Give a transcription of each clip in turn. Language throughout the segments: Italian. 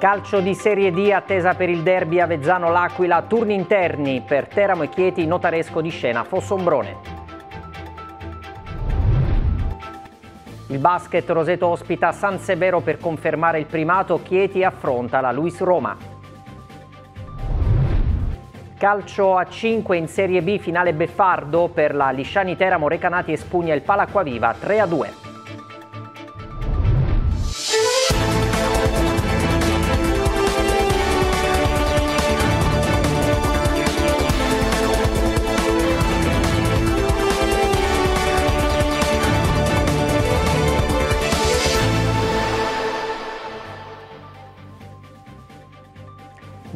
Calcio di Serie D attesa per il derby Avezzano-L'Aquila, turni interni per Teramo e Chieti, notaresco di scena Fossombrone. Il basket Roseto ospita San Severo per confermare il primato, Chieti affronta la Luis Roma. Calcio a 5 in Serie B, finale Beffardo per la Lisciani Teramo, Recanati e Spugna il Palacquaviva 3 2.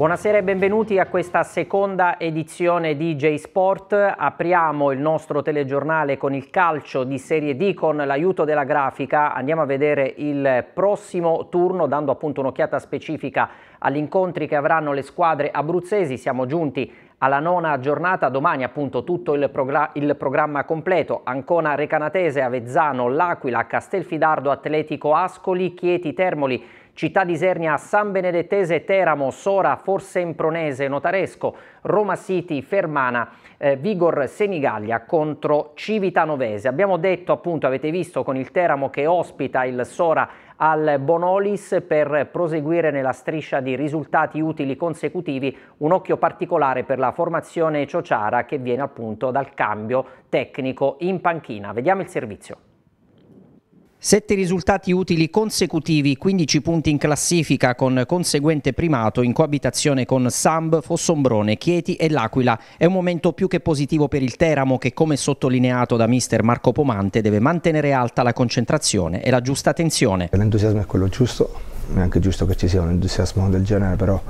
Buonasera e benvenuti a questa seconda edizione di J-Sport. Apriamo il nostro telegiornale con il calcio di Serie D con l'aiuto della grafica. Andiamo a vedere il prossimo turno dando appunto un'occhiata specifica agli incontri che avranno le squadre abruzzesi. Siamo giunti alla nona giornata domani appunto tutto il, progr il programma completo Ancona Recanatese, Avezzano, L'Aquila, Castelfidardo, Atletico Ascoli, Chieti Termoli, Città di Sernia, San Benedettese, Teramo, Sora, Forse Forsempronese, Notaresco, Roma City, Fermana, eh, Vigor Senigallia contro Civitanovese. Abbiamo detto appunto, avete visto con il Teramo che ospita il Sora al Bonolis per proseguire nella striscia di risultati utili consecutivi, un occhio particolare per la formazione Ciociara che viene appunto dal cambio tecnico in panchina. Vediamo il servizio. Sette risultati utili consecutivi, 15 punti in classifica con conseguente primato in coabitazione con Samb, Fossombrone, Chieti e L'Aquila. È un momento più che positivo per il Teramo che, come sottolineato da mister Marco Pomante, deve mantenere alta la concentrazione e la giusta tensione. L'entusiasmo è quello giusto, è anche giusto che ci sia un entusiasmo del genere, però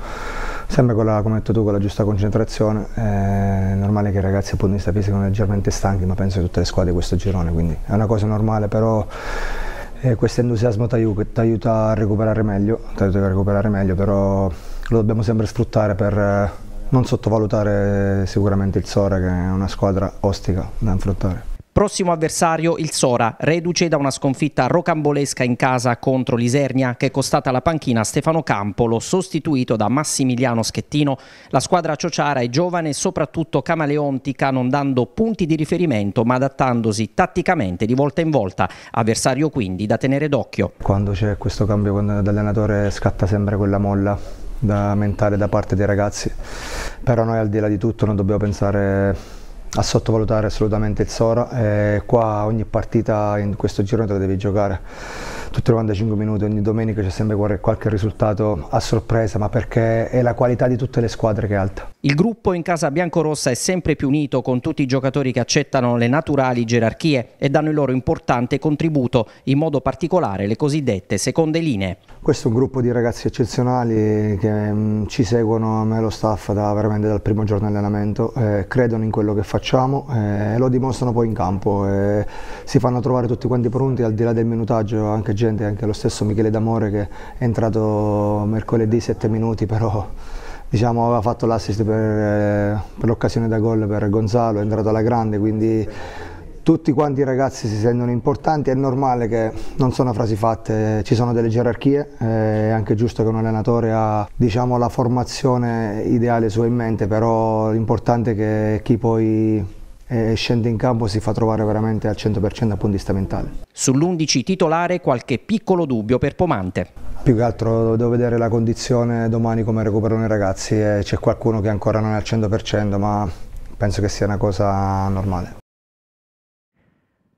sempre con la, come detto tu, con la giusta concentrazione. È normale che i ragazzi dal punto di vista fisico sono leggermente stanchi, ma penso che tutte le squadre di questo girone, quindi è una cosa normale, però eh, questo entusiasmo ti aiuta a recuperare meglio, t'aiuta a recuperare meglio, però lo dobbiamo sempre sfruttare per eh, non sottovalutare sicuramente il Sora che è una squadra ostica da affrontare. Prossimo avversario il Sora, reduce da una sconfitta rocambolesca in casa contro l'Isernia che è costata la panchina a Stefano Campolo, sostituito da Massimiliano Schettino. La squadra ciociara è giovane e soprattutto camaleontica, non dando punti di riferimento ma adattandosi tatticamente di volta in volta, avversario quindi da tenere d'occhio. Quando c'è questo cambio d'allenatore scatta sempre quella molla da mentale da parte dei ragazzi, però noi al di là di tutto non dobbiamo pensare a sottovalutare assolutamente il Sora, eh, qua ogni partita in questo girone te la devi giocare tutti i 95 minuti, ogni domenica c'è sempre qualche risultato a sorpresa, ma perché è la qualità di tutte le squadre che è alta. Il gruppo in casa biancorossa è sempre più unito con tutti i giocatori che accettano le naturali gerarchie e danno il loro importante contributo, in modo particolare le cosiddette seconde linee. Questo è un gruppo di ragazzi eccezionali che mm, ci seguono, a me lo staff, da, veramente dal primo giorno di allenamento, eh, credono in quello che facciamo eh, e eh, lo dimostrano poi in campo. Eh, si fanno trovare tutti quanti pronti al di là del minutaggio anche generale intelligente anche lo stesso Michele D'Amore che è entrato mercoledì 7 minuti però diciamo, aveva fatto l'assist per, eh, per l'occasione da gol per Gonzalo, è entrato alla grande quindi tutti quanti i ragazzi si sentono importanti, è normale che non sono frasi fatte, ci sono delle gerarchie, eh, è anche giusto che un allenatore ha diciamo, la formazione ideale sua in mente, però l'importante è che chi poi e scende in campo si fa trovare veramente al 100% dal punto di vista mentale. Sull'11 titolare qualche piccolo dubbio per Pomante. Più che altro devo vedere la condizione domani come recuperano i ragazzi, e c'è qualcuno che ancora non è al 100% ma penso che sia una cosa normale.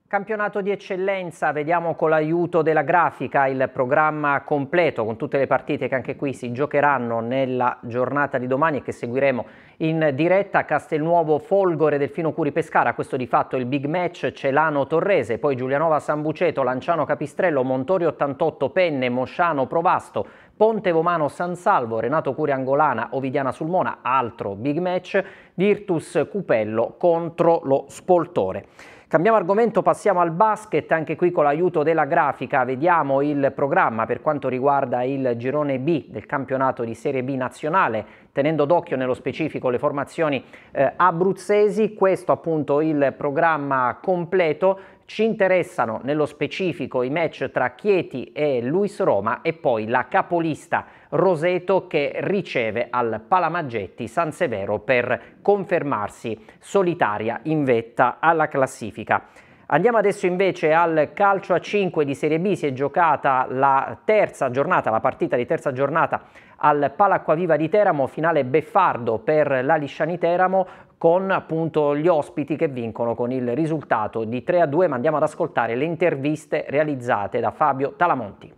Campionato di eccellenza, vediamo con l'aiuto della grafica il programma completo con tutte le partite che anche qui si giocheranno nella giornata di domani e che seguiremo in diretta. Castelnuovo Folgore, Delfino Curi Pescara, questo di fatto è il big match, Celano Torrese, poi Giulianova Sambuceto, Lanciano Capistrello, Montori 88 Penne, Mosciano Provasto, Ponte Vomano San Salvo, Renato Curi Angolana, Ovidiana Sulmona, altro big match, Virtus Cupello contro lo Spoltore. Cambiamo argomento, passiamo al basket, anche qui con l'aiuto della grafica vediamo il programma per quanto riguarda il girone B del campionato di Serie B nazionale, tenendo d'occhio nello specifico le formazioni eh, abruzzesi, questo appunto il programma completo ci interessano nello specifico i match tra Chieti e Luis Roma e poi la capolista Roseto che riceve al Palamaggetti San Severo per confermarsi solitaria in vetta alla classifica. Andiamo adesso invece al calcio a 5 di Serie B, si è giocata la terza giornata, la partita di terza giornata al Palacquaviva di Teramo, finale beffardo per la Lisciani Teramo, con appunto gli ospiti che vincono con il risultato di 3 a 2, ma andiamo ad ascoltare le interviste realizzate da Fabio Talamonti.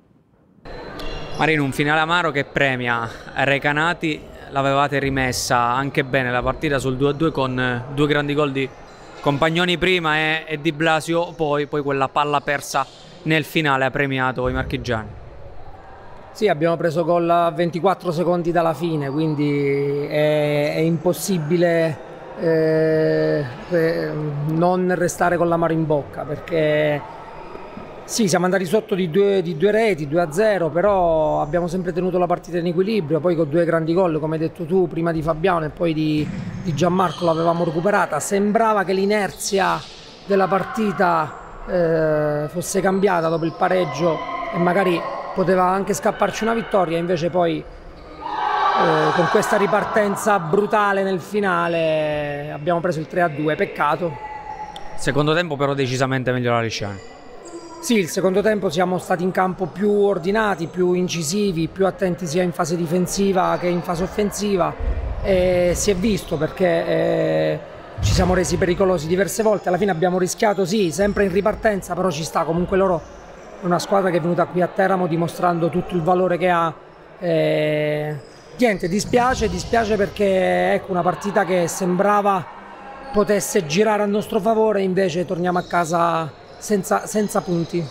Marino, un finale amaro che premia Recanati, l'avevate rimessa anche bene la partita sul 2-2 a con due grandi gol di Compagnoni prima e, Di Blasio poi, poi quella palla persa nel finale ha premiato i marchigiani. Sì, abbiamo preso gol a 24 secondi dalla fine, quindi è, è impossibile eh, eh, non restare con l'amaro in bocca perché sì, siamo andati sotto di due, di due reti, 2 a 0, però abbiamo sempre tenuto la partita in equilibrio, poi con due grandi gol, come hai detto tu, prima di Fabiano e poi di, di Gianmarco l'avevamo recuperata, sembrava che l'inerzia della partita eh, fosse cambiata dopo il pareggio e magari poteva anche scapparci una vittoria, invece poi eh, con questa ripartenza brutale nel finale abbiamo preso il 3-2, peccato. Secondo tempo però decisamente meglio la Lisciani. Sì, il secondo tempo siamo stati in campo più ordinati, più incisivi, più attenti sia in fase difensiva che in fase offensiva e si è visto perché eh, ci siamo resi pericolosi diverse volte, alla fine abbiamo rischiato sì, sempre in ripartenza, però ci sta comunque loro è una squadra che è venuta qui a Teramo dimostrando tutto il valore che ha. Eh, Niente, dispiace, dispiace perché ecco una partita che sembrava potesse girare a nostro favore, invece torniamo a casa senza, senza punti.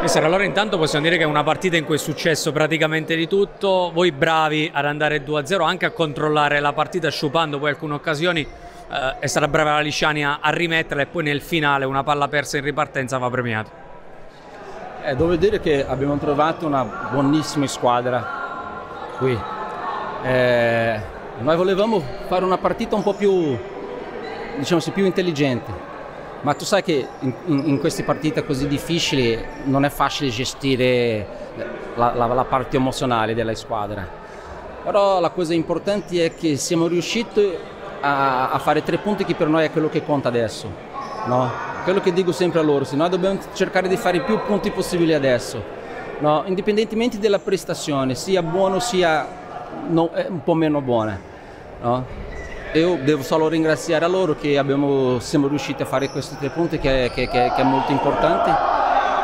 Mister, allora intanto possiamo dire che è una partita in cui è successo praticamente di tutto, voi bravi ad andare 2-0, anche a controllare la partita sciupando poi alcune occasioni, eh, è stata brava la Lisciania a rimetterla e poi nel finale una palla persa in ripartenza va premiata. Eh, devo dire che abbiamo trovato una buonissima squadra qui, eh, noi volevamo fare una partita un po' più, diciamo più intelligente. Ma tu sai che in, in, queste partite così difficili non è facile gestire la, la, la parte emozionale della squadra. Però la cosa importante è che siamo riusciti a, a fare tre punti che per noi è quello che conta adesso. No? Quello che dico sempre a loro, se noi dobbiamo cercare di fare più punti possibili adesso, no? indipendentemente dalla prestazione, sia buono sia não, é um po' meno buona. No? Io devo solo ringraziare loro che abbiamo, siamo riusciti a fare questi tre punti che, che, che, che è molto importante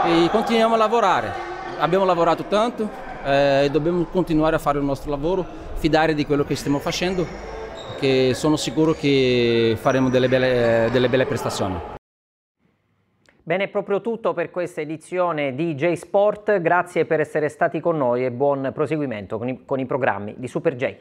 e continuiamo a lavorare. Abbiamo lavorato tanto eh, e dobbiamo continuare a fare il nostro lavoro, fidare di quello che stiamo facendo, che sono sicuro che faremo delle belle, delle belle prestazioni. Bene, è proprio tutto per questa edizione di J-Sport. Grazie per essere stati con noi e buon proseguimento con i, con i programmi di Super J.